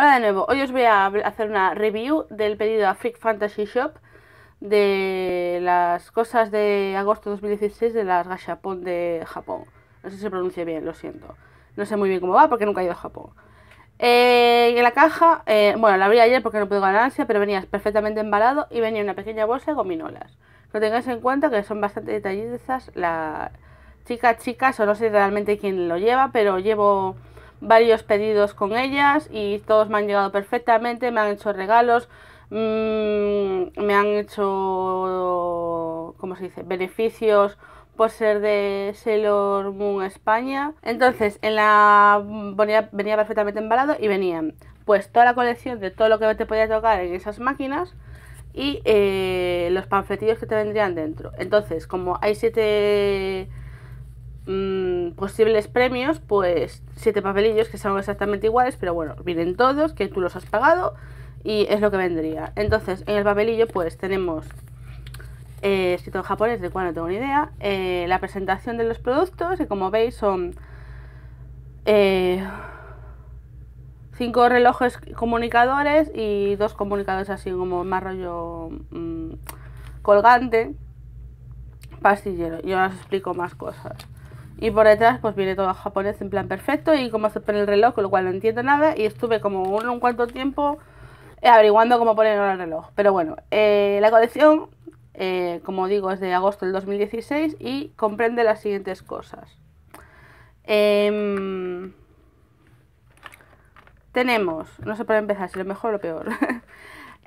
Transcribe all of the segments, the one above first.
Hola de nuevo, hoy os voy a hacer una review del pedido a Freak Fantasy Shop de las cosas de agosto de 2016 de las Gashapon de Japón. No sé si se pronuncia bien, lo siento. No sé muy bien cómo va porque nunca he ido a Japón. Eh, en la caja, eh, bueno, la abrí ayer porque no pude ganar ansia, pero venía perfectamente embalado y venía una pequeña bolsa de gominolas. Lo tengáis en cuenta que son bastante detallizas las chicas, chicas, o no sé realmente quién lo lleva, pero llevo varios pedidos con ellas y todos me han llegado perfectamente, me han hecho regalos, mm, me han hecho, ¿cómo se dice?, beneficios por ser de Sailor Moon España. Entonces, en la venía, perfectamente embalado y venían pues toda la colección de todo lo que te podía tocar en esas máquinas y eh, los panfletillos que te vendrían dentro. Entonces, como hay siete Mm, posibles premios, pues siete papelillos que son exactamente iguales, pero bueno, vienen todos, que tú los has pagado y es lo que vendría. Entonces, en el papelillo pues tenemos, eh, escrito en japonés, de cual no tengo ni idea, eh, la presentación de los productos, y como veis son... Eh, cinco relojes comunicadores y dos comunicadores así como más rollo mm, colgante pastillero. Yo ahora os explico más cosas. Y por detrás pues viene todo japonés en plan perfecto y cómo se pone el reloj, con lo cual no entiendo nada. Y estuve como un, cuarto tiempo eh, averiguando cómo poner el reloj. Pero bueno, eh, la colección, eh, como digo, es de agosto del 2016 y comprende las siguientes cosas. Em, tenemos, no sé para empezar si lo mejor o lo peor.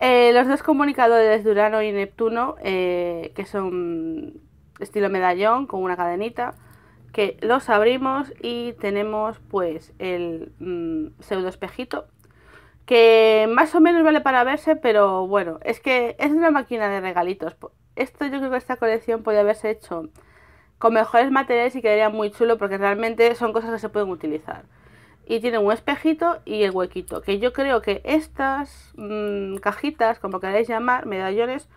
los dos comunicadores de Urano y Neptuno, que son estilo medallón con una cadenita que los abrimos y tenemos pues el mm, pseudo espejito que más o menos vale para verse, pero bueno, es que es una máquina de regalitos. Esto yo creo que esta colección podría haberse hecho con mejores materiales y quedaría muy chulo porque realmente son cosas que se pueden utilizar. Y tiene un espejito y el huequito, que yo creo que estas mm, cajitas, como queráis llamar, medallones,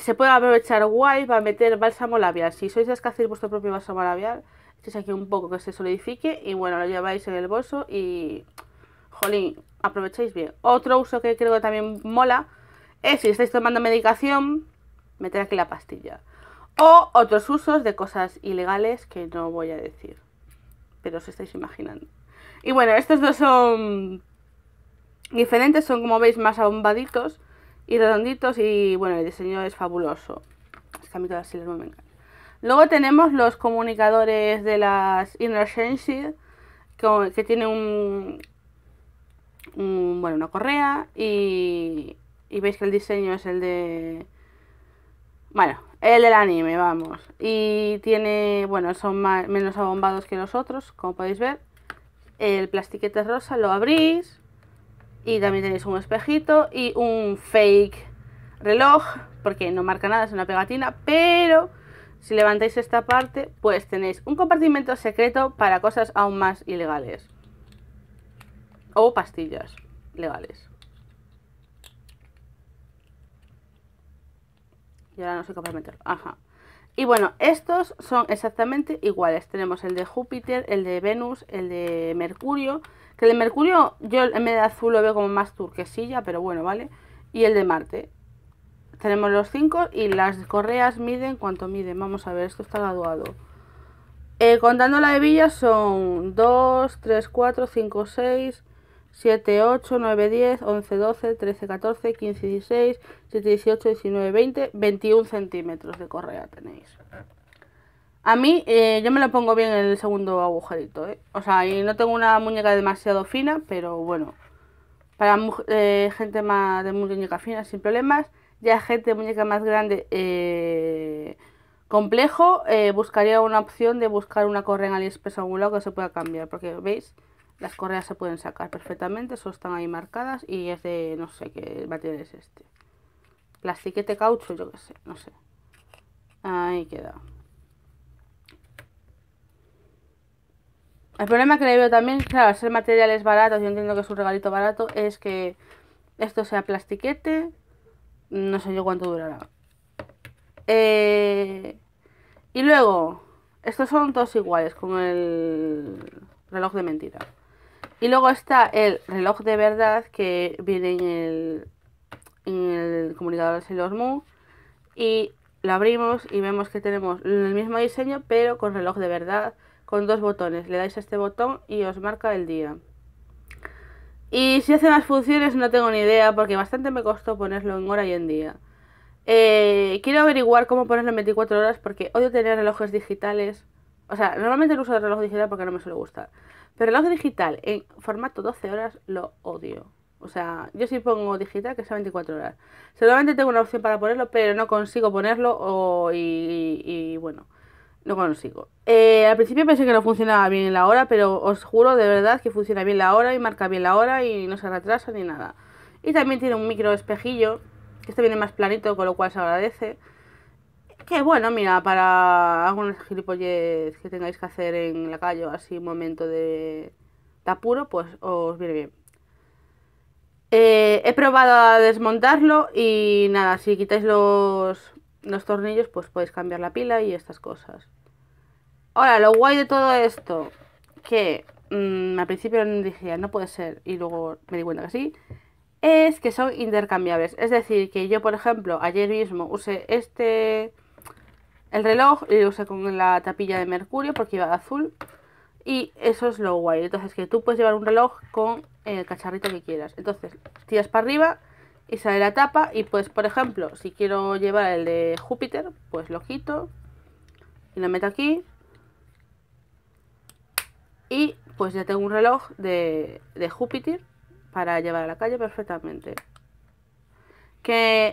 se puede aprovechar guay para meter bálsamo labial. Si sois que hacéis vuestro propio bálsamo labial, echéis aquí un poco que se solidifique y bueno, lo lleváis en el bolso y jolín, aprovecháis bien. Otro uso que creo que también mola es si estáis tomando medicación, meter aquí la pastilla. O otros usos de cosas ilegales que no voy a decir, pero os estáis imaginando. Y bueno, estos dos son diferentes, son como veis más abombaditos y redonditos y bueno, el diseño es fabuloso. Es que a mí todas me Luego tenemos los comunicadores de las Inner que, que tiene un, bueno, una correa y, y veis que el diseño es el de... Bueno, el del anime, vamos. Y tiene, bueno, son más, menos abombados que los otros, como podéis ver. El plastiquete rosa, lo abrís y también tenéis un espejito y un fake reloj, porque no marca nada, es una pegatina, pero si levantáis esta parte, pues tenéis un compartimento secreto para cosas aún más ilegales. O pastillas legales. Y ahora no sé capaz meterlo. Ajá. Y bueno, estos son exactamente iguales. Tenemos el de Júpiter, el de Venus, el de Mercurio. Que el de Mercurio yo en medio de azul lo veo como más turquesilla, pero bueno, ¿vale? Y el de Marte. Tenemos los cinco y las correas miden cuánto miden. Vamos a ver, esto está graduado. Eh, contando la hebilla son 2, 3, 4, 5, 6, 7, 8, 9, 10, 11, 12, 13, 14, 15, 16, 17, 18, 19, 20, 21 centímetros de correa tenéis. A mí, eh, yo me lo pongo bien en el segundo agujerito, ¿eh? O sea, y no tengo una muñeca demasiado fina, pero bueno. Para eh, gente más de muñeca fina, sin problemas. Ya gente de muñeca más grande, eh, complejo, buscaría una opción de buscar una correa en AliExpress o algún lado que se pueda cambiar. Porque, ¿veis? Las correas se pueden sacar perfectamente, solo están ahí marcadas y es de, no sé qué material es este. Plastiquete caucho, yo qué sé, no sé. Ahí queda. El problema que le veo también, claro, al ser materiales baratos, yo entiendo que es un regalito barato, es que esto sea plastiquete, no sé yo cuánto durará. Eh, y luego, estos son todos iguales, con el reloj de mentira. Y luego está el reloj de verdad que viene en el, en el comunicador de Sailor Moon. Y lo abrimos y vemos que tenemos el mismo diseño, pero con reloj de verdad, con dos botones. Le dais a este botón y os marca el día. Y si hace más funciones no tengo ni idea, porque bastante me costó ponerlo en hora y en día. Eh, quiero averiguar cómo ponerlo en 24 horas porque odio tener relojes digitales. O sea, normalmente no uso el reloj digital porque no me suele gustar. Pero el audio digital en formato 12 horas lo odio. O sea, yo sí pongo digital que sea 24 horas. solamente tengo una opción para ponerlo, pero no consigo ponerlo y, bueno, no consigo. Eh, al principio pensé que no funcionaba bien la hora, pero os juro de verdad que funciona bien la hora y marca bien la hora y no se retrasa ni nada. Y también tiene un micro espejillo, que este viene más planito, con lo cual se agradece. Que bueno, mira, para algunos gilipollez que tengáis que hacer en la calle o así, un momento de, apuro, pues os viene bien. Eh, he probado a desmontarlo y nada, si quitáis los, tornillos, pues podéis cambiar la pila y estas cosas. Ahora, lo guay de todo esto, que mm, al principio dije, ah, no puede ser, y luego me di cuenta que sí, es que son intercambiables. Es decir, que yo, por ejemplo, ayer mismo usé este el reloj lo usé con la tapilla de mercurio porque iba azul. Y eso es lo guay. Entonces que tú puedes llevar un reloj con el cacharrito que quieras. Entonces tiras para arriba y sale la tapa. Y pues por ejemplo, si quiero llevar el de Júpiter, pues lo quito. Y lo meto aquí. Y pues ya tengo un reloj de, de Júpiter para llevar a la calle perfectamente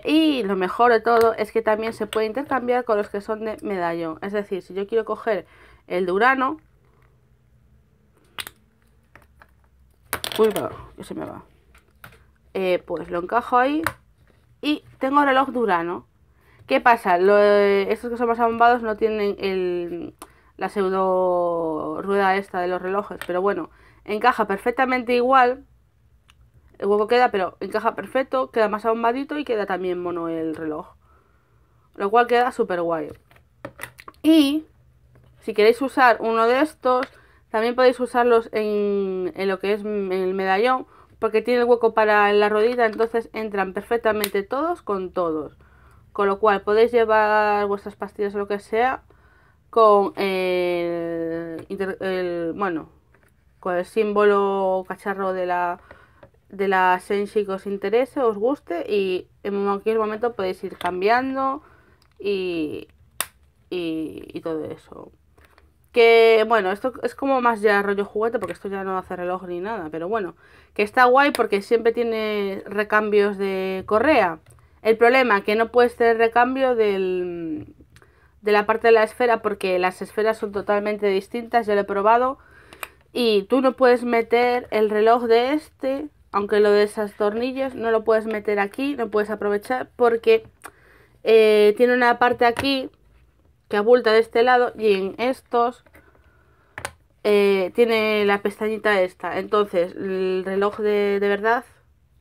y lo mejor de todo es que también se puede intercambiar con los que son de medallón. Es decir, si yo quiero coger el Durano, Uy, que se me va. Eh, pues lo encajo ahí y tengo reloj Durano. ¿Qué pasa? estos que son más abombados no tienen el, la pseudo rueda esta de los relojes, pero bueno, encaja perfectamente igual el hueco queda, pero encaja perfecto, queda más abombadito y queda también mono el reloj. Lo cual queda súper guay. Y si queréis usar uno de estos, también podéis usarlos en, lo que es el medallón, porque tiene el hueco para la rodilla, entonces entran perfectamente todos con todos. Con lo cual podéis llevar vuestras pastillas o lo que sea con el bueno, con el símbolo cacharro de la de la Senshi que os interese, os guste y en cualquier momento podéis ir cambiando y, y, todo eso. Que bueno, esto es como más ya rollo juguete porque esto ya no hace reloj ni nada, pero bueno, que está guay porque siempre tiene recambios de correa. El problema que no puedes tener recambio del, de la parte de la esfera porque las esferas son totalmente distintas, ya lo he probado. Y tú no puedes meter el reloj de este aunque lo de tornillos no lo puedes meter aquí, no puedes aprovechar porque eh, tiene una parte aquí que abulta de este lado y en estos eh, tiene la pestañita esta. Entonces el reloj de, verdad,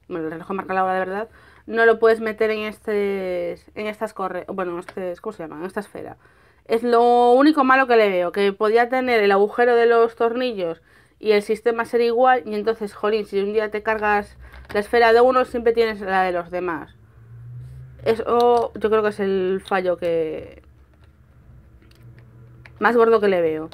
bueno, el reloj marca la hora de verdad, no lo puedes meter en, este, en estas corre, bueno, este. ¿cómo se llama? En esta esfera. Es lo único malo que le veo, que podía tener el agujero de los tornillos y el sistema será igual y entonces, jolín, si un día te cargas la esfera de uno, siempre tienes la de los demás. Eso yo creo que es el fallo que... Más gordo que le veo.